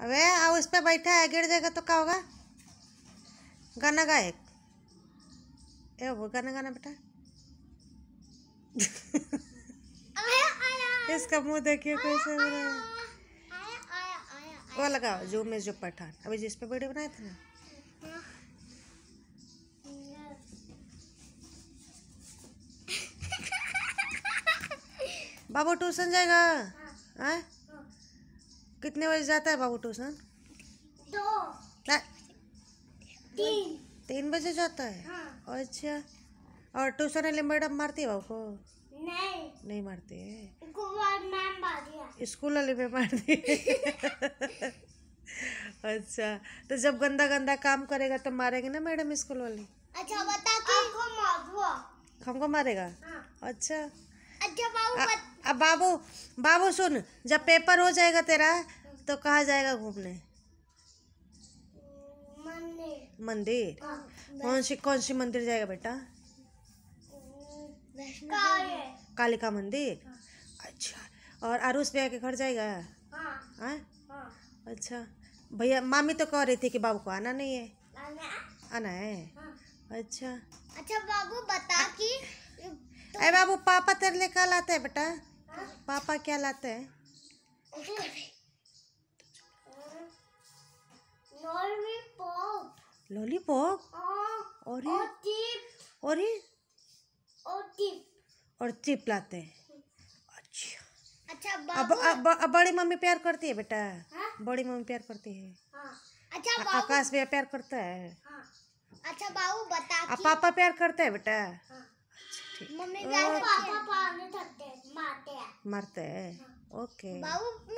अबे अब उस पर बैठा है गिर जाएगा तो क्या होगा गाना गा एक ए वो गाना गाना बेटा इसका मुंह देखिए कैसे हो रहा है वो लगाओ जो में जो पठान अभी जिस पे वीडियो बनाया था ना हाँ। बाबू ट्यूशन जाएगा हाँ, हाँ? कितने बजे जाता है बाबू ट्यूशन दो तीन तीन बजे जाता है हाँ। अच्छा और ट्यूशन वाली मैडम मारती है बाबू को नहीं नहीं मारती है स्कूल वाली भी मारती है अच्छा तो जब गंदा गंदा काम करेगा तो मारेंगे ना मैडम स्कूल वाली अच्छा बता कि हमको मारेगा हाँ। अच्छा अच्छा बाबू अब बाबू बाबू सुन जब पेपर हो जाएगा तेरा तो कहाँ जाएगा घूमने मंदिर हाँ, कौन सी कौन सी मंदिर जाएगा बेटा कालिका मंदिर हाँ। अच्छा और आरूस भैया के घर जाएगा हाँ।, हाँ अच्छा भैया मामी तो कह रही थी कि बाबू को आना नहीं है आना है अच्छा अच्छा बाबू बता कि अरे बाबू पापा तेरे लिए कल आते हैं बेटा पापा क्या लाते हैं लॉलीपॉप हाँ, और और टिप और चिप और चिप लाते हैं अच्छा अच्छा अब अब अब बड़ी मम्मी प्यार करती है बेटा हा? बड़ी मम्मी प्यार करती है हाँ। अच्छा आकाश भी प्यार करता है हाँ। अच्छा बाबू बता पापा प्यार करता है बेटा हाँ। अच्छा, मम्मी प्यार Marte. ok